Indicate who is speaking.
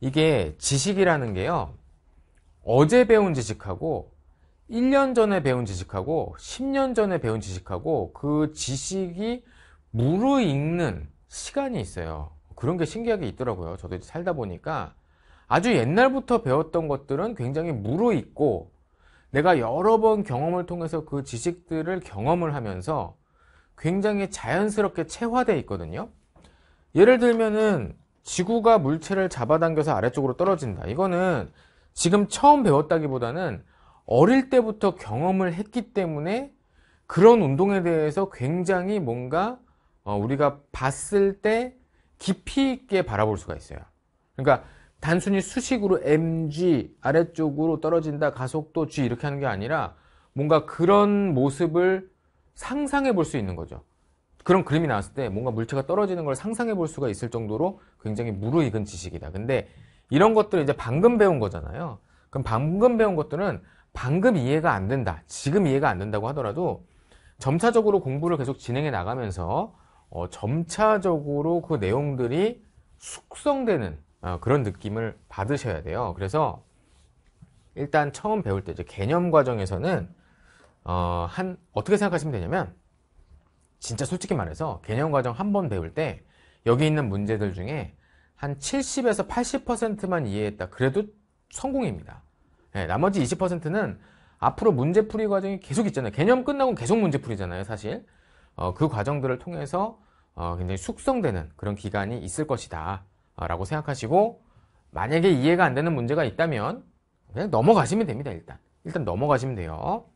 Speaker 1: 이게 지식이라는 게요. 어제 배운 지식하고 1년 전에 배운 지식하고 10년 전에 배운 지식하고 그 지식이 무르익는 시간이 있어요. 그런 게 신기하게 있더라고요. 저도 살다 보니까 아주 옛날부터 배웠던 것들은 굉장히 무르익고 내가 여러 번 경험을 통해서 그 지식들을 경험을 하면서 굉장히 자연스럽게 체화되어 있거든요. 예를 들면은 지구가 물체를 잡아당겨서 아래쪽으로 떨어진다. 이거는 지금 처음 배웠다기보다는 어릴 때부터 경험을 했기 때문에 그런 운동에 대해서 굉장히 뭔가 어, 우리가 봤을 때 깊이 있게 바라볼 수가 있어요. 그러니까 단순히 수식으로 mg 아래쪽으로 떨어진다 가속도 g 이렇게 하는 게 아니라 뭔가 그런 모습을 상상해 볼 수 있는 거죠. 그런 그림이 나왔을 때 뭔가 물체가 떨어지는 걸 상상해 볼 수가 있을 정도로 굉장히 무르익은 지식이다. 근데 이런 것들을 이제 방금 배운 거잖아요. 그럼 방금 배운 것들은 방금 이해가 안 된다. 지금 이해가 안 된다고 하더라도 점차적으로 공부를 계속 진행해 나가면서 어, 점차적으로 그 내용들이 숙성되는 어, 그런 느낌을 받으셔야 돼요. 그래서 일단 처음 배울 때 이제 개념 과정에서는 어, 한 어떻게 생각하시면 되냐면 진짜 솔직히 말해서 개념 과정 한 번 배울 때 여기 있는 문제들 중에 한 70에서 80%만 이해했다. 그래도 성공입니다. 네, 나머지 20%는 앞으로 문제풀이 과정이 계속 있잖아요. 개념 끝나고 계속 문제풀이잖아요, 사실. 어, 그 과정들을 통해서 어, 굉장히 숙성되는 그런 기간이 있을 것이다. 어, 라고 생각하시고, 만약에 이해가 안 되는 문제가 있다면, 그냥 넘어가시면 됩니다, 일단. 일단 넘어가시면 돼요.